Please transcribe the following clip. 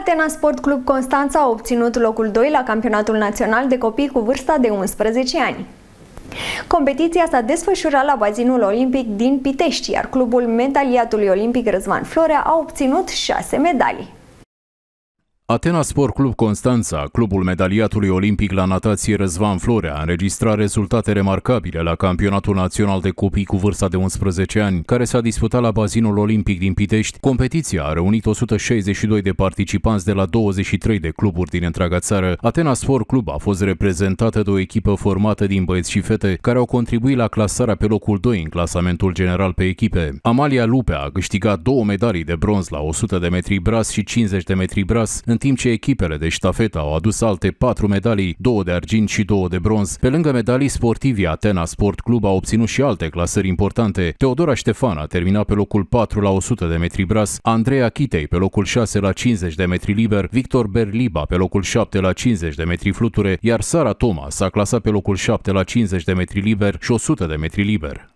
Atena Sport Club Constanța a obținut locul 2 la campionatul național de copii cu vârsta de 11 ani. Competiția s-a desfășurat la bazinul olimpic din Pitești, iar clubul medaliatului olimpic Răzvan Florea a obținut 6 medalii. Atena Sport Club Constanța, clubul medaliatului olimpic la natație Răzvan Florea, a înregistrat rezultate remarcabile la campionatul național de copii cu vârsta de 11 ani, care s-a disputat la bazinul olimpic din Pitești. Competiția a reunit 162 de participanți de la 23 de cluburi din întreaga țară. Atena Sport Club a fost reprezentată de o echipă formată din băieți și fete, care au contribuit la clasarea pe locul 2 în clasamentul general pe echipe. Amalia Lupea a câștigat două medalii de bronz la 100 de metri bras și 50 de metri bras, în în timp ce echipele de ștafetă au adus alte patru medalii, două de argint și două de bronz. Pe lângă medalii sportivi, Atena Sport Club a obținut și alte clasări importante. Teodora Ștefan a terminat pe locul 4 la 100 de metri bras, Andreea Chitei pe locul 6 la 50 de metri liber, Victor Berliba pe locul 7 la 50 de metri fluture, iar Sara Toma s-a clasat pe locul 7 la 50 de metri liber și 100 de metri liber.